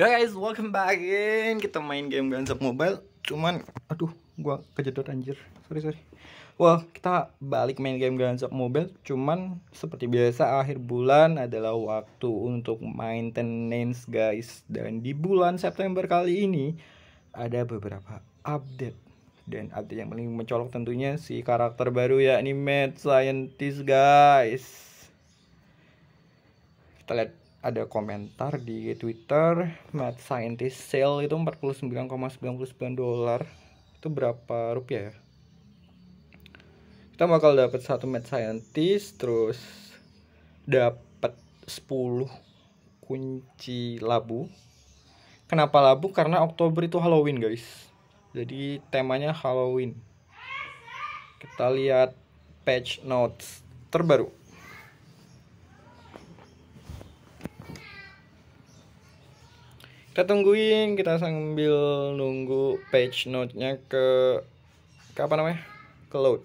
Ya guys, welcome back in. Kita main game Guns Mobile. Cuman, aduh, gua kejedot anjir. Sorry, sorry. Well, kita balik main game Guns Mobile. Cuman, seperti biasa, akhir bulan adalah waktu untuk maintenance, guys. Dan di bulan September kali ini, ada beberapa update. Dan update yang paling mencolok tentunya si karakter baru ya, Mad Scientist, guys. Kita lihat ada komentar di Twitter Mad Scientist Sale itu 49,99 dolar itu berapa rupiah ya kita bakal dapat satu Mad Scientist terus dapat 10 kunci labu kenapa labu karena Oktober itu Halloween guys jadi temanya Halloween kita lihat patch notes terbaru kita tungguin kita sambil nunggu page note nya ke ke apa namanya ke load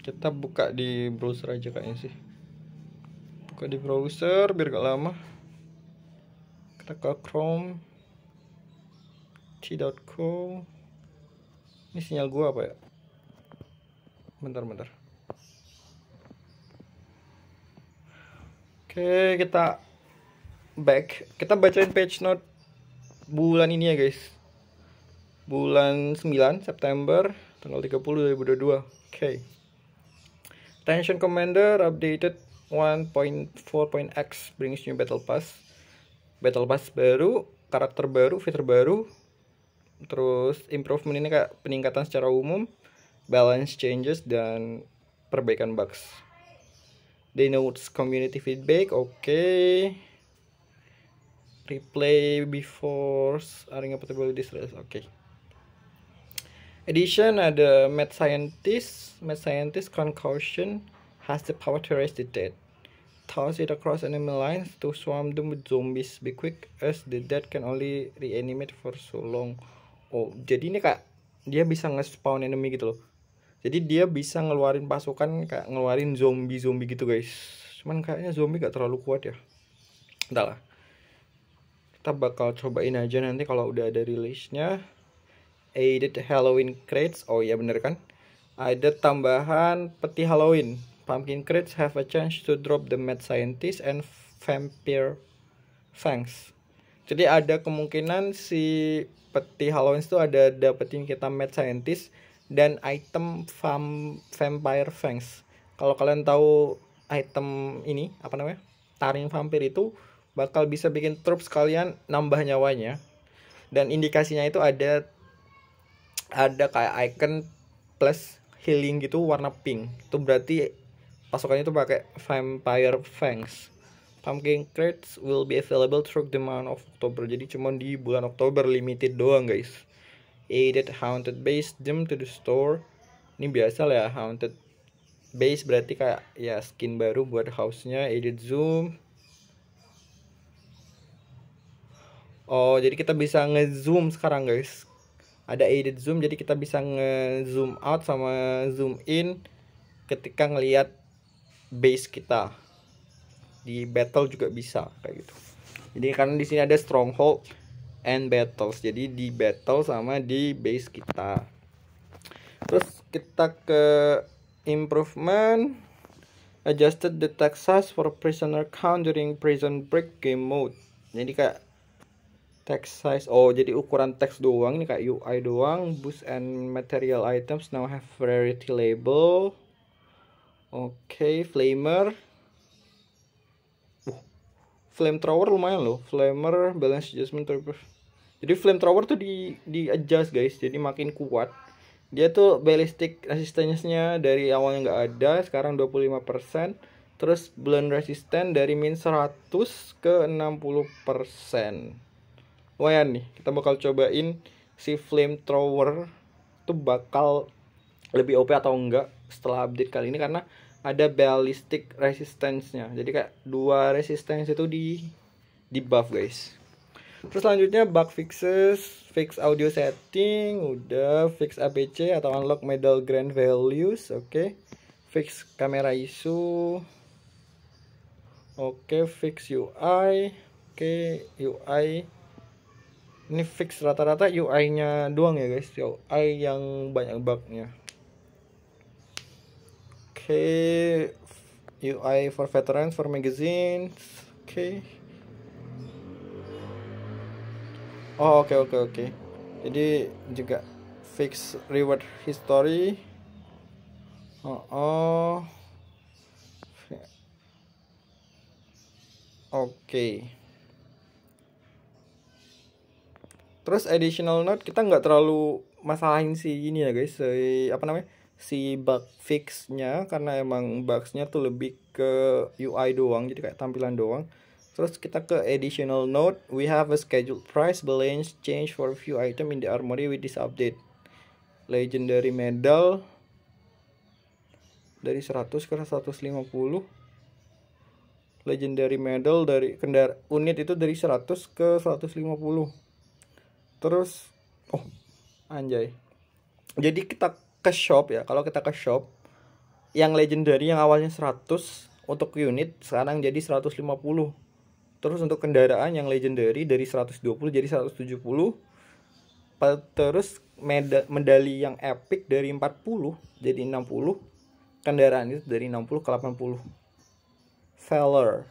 kita buka di browser aja kayaknya sih buka di browser biar gak lama kita ke chrome t.co ini sinyal gua apa ya bentar bentar oke kita back kita bacain page note bulan ini ya guys bulan 9 September tanggal 30 2022 oke Tension Commander updated 1.4.x brings new battle pass battle pass baru karakter baru fitur baru terus improvement ini kayak peningkatan secara umum balance changes dan perbaikan bugs they notes community feedback oke okay. replay before are compatible with this oke okay. edition ada mad scientist mad scientist concussion has the power to raise the dead. toss it across enemy lines to swarm them with zombies be quick as the dead can only reanimate for so long oh jadi ini kak dia bisa nge-spawn enemy gitu loh jadi dia bisa ngeluarin pasukan kayak ngeluarin zombie zombie gitu guys cuman kayaknya zombie gak terlalu kuat ya entahlah kita bakal cobain aja nanti kalau udah ada rilisnya aided Halloween crates oh iya bener kan ada tambahan peti Halloween pumpkin crates have a chance to drop the mad scientist and vampire fangs jadi ada kemungkinan si peti Halloween itu ada dapetin kita mad scientist dan item vam vampire fangs kalau kalian tahu item ini apa namanya taring vampir itu bakal bisa bikin troops kalian nambah nyawanya dan indikasinya itu ada ada kayak icon plus healing gitu warna pink itu berarti pasukannya itu pakai vampire fangs pumpkin crates will be available through the month of October jadi cuma di bulan Oktober limited doang guys aided haunted base jump to the store ini biasa lah ya haunted base berarti kayak ya skin baru buat house-nya aided zoom oh jadi kita bisa ngezoom sekarang guys ada aided zoom jadi kita bisa ngezoom out sama zoom in ketika ngelihat base kita di battle juga bisa kayak gitu jadi karena di sini ada stronghold and battles jadi di battle sama di base kita terus kita ke improvement adjusted the taxes for prisoner count during prison break game mode jadi kayak text size oh jadi ukuran teks doang ini kayak UI doang boost and material items now have rarity label oke okay, flamer uh, flamethrower lumayan loh flamer balance adjustment terus jadi flamethrower tuh di di adjust guys jadi makin kuat dia tuh ballistic resistance-nya dari awalnya nggak ada sekarang 25% terus blend resistant dari min 100 ke 60% lumayan nih kita bakal cobain si flame flamethrower tuh bakal lebih OP atau enggak setelah update kali ini karena ada ballistic resistance-nya jadi kayak dua resistance itu di di buff guys terus selanjutnya bug fixes fix audio setting udah fix APC atau unlock middle grand values oke okay. fix kamera ISO oke okay, fix UI oke okay, UI ini fix rata-rata UI nya doang ya guys UI yang banyak bug-nya. oke okay. UI for veterans for magazines oke okay. oh oke okay, oke okay, oke okay. jadi juga fix reward history oh, oh. oke okay. terus additional note kita nggak terlalu masalahin si ini ya guys si apa namanya si bug fixnya karena emang bugsnya tuh lebih ke UI doang jadi kayak tampilan doang Terus kita ke additional note, we have a scheduled price balance change for a few item in the armory with this update. Legendary medal dari 100 ke 150. Legendary medal dari kendar unit itu dari 100 ke 150. Terus oh anjay. Jadi kita ke shop ya. Kalau kita ke shop yang legendary yang awalnya 100 untuk unit sekarang jadi 150 Terus untuk kendaraan yang legendary dari 120 jadi 170. Terus meda medali yang epic dari 40 jadi 60. Kendaraan itu dari 60 ke 80. feller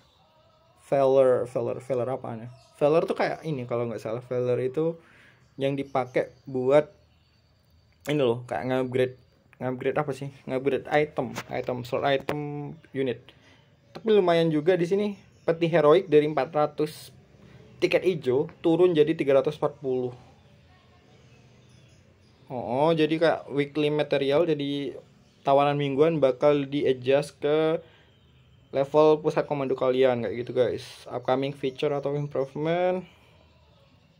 feller feller feller apanya feller Valor tuh kayak ini kalau nggak salah. feller itu yang dipakai buat ini loh, kayak nge-upgrade nge-upgrade apa sih? Nge-upgrade item, item slot item unit. Tapi lumayan juga di sini peti heroik dari 400 tiket hijau turun jadi 340 oh jadi kayak weekly material jadi tawanan mingguan bakal di adjust ke level pusat komando kalian kayak gitu guys upcoming feature atau improvement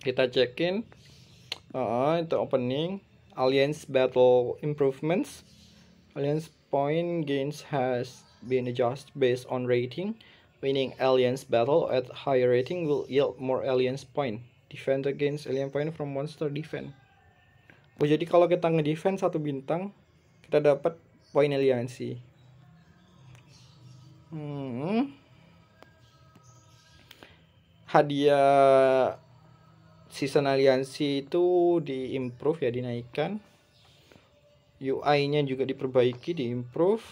kita cekin uh, itu opening alliance battle improvements alliance point gains has been adjusted based on rating Winning aliens battle at higher rating will yield more alliance point. Defend against alien point from monster defense. Oh jadi kalau kita nge-defend satu bintang kita dapat poin aliansi. Hmm. Hadiah season aliansi itu di improve ya dinaikkan. UI-nya juga diperbaiki, diimprove.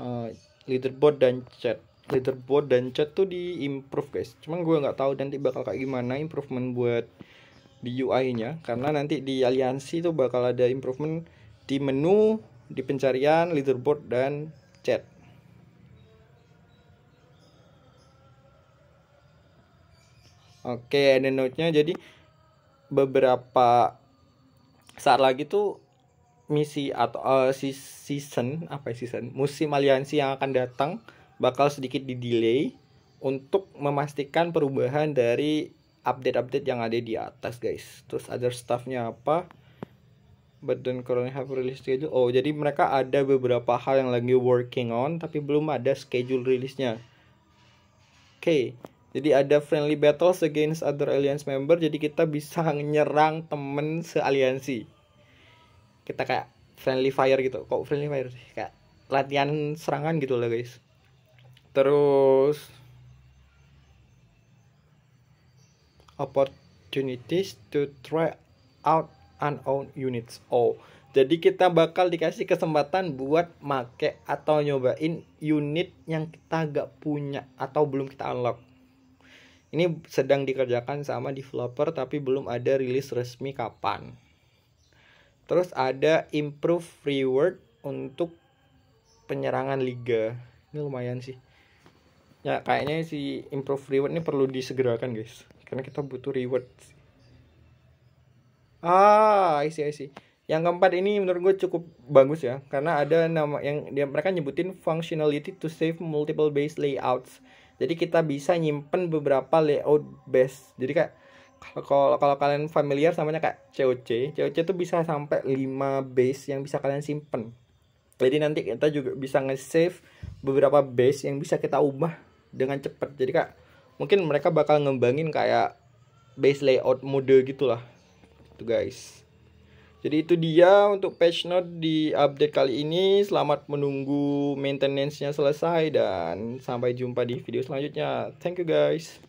Uh, leaderboard dan chat leaderboard dan chat tuh di improve guys cuman gue nggak tahu nanti bakal kayak gimana improvement buat di UI nya karena nanti di aliansi tuh bakal ada improvement di menu di pencarian leaderboard dan chat oke okay, note nya jadi beberapa saat lagi tuh misi atau uh, season apa ya, season musim aliansi yang akan datang bakal sedikit di delay untuk memastikan perubahan dari update-update yang ada di atas guys terus ada staffnya apa but then currently have release schedule oh jadi mereka ada beberapa hal yang lagi working on tapi belum ada schedule rilisnya oke okay. jadi ada friendly battles against other alliance member jadi kita bisa menyerang temen sealiansi kita kayak friendly fire gitu kok friendly fire sih kayak latihan serangan gitu lah guys terus opportunities to try out unknown units oh jadi kita bakal dikasih kesempatan buat make atau nyobain unit yang kita gak punya atau belum kita unlock ini sedang dikerjakan sama developer tapi belum ada rilis resmi kapan Terus ada improve reward untuk penyerangan liga. Ini lumayan sih. Ya kayaknya si improve reward ini perlu disegerakan guys. Karena kita butuh reward. Ah, isi isi. Yang keempat ini menurut gue cukup bagus ya, karena ada nama yang dia mereka nyebutin functionality to save multiple base layouts. Jadi kita bisa nyimpen beberapa layout base. Jadi kayak kalau kalau kalian familiar samanya kayak COC COC tuh bisa sampai 5 base yang bisa kalian simpen jadi nanti kita juga bisa nge-save beberapa base yang bisa kita ubah dengan cepat jadi kak mungkin mereka bakal ngembangin kayak base layout mode gitulah tuh gitu, guys jadi itu dia untuk patch note di update kali ini. Selamat menunggu maintenance-nya selesai dan sampai jumpa di video selanjutnya. Thank you guys.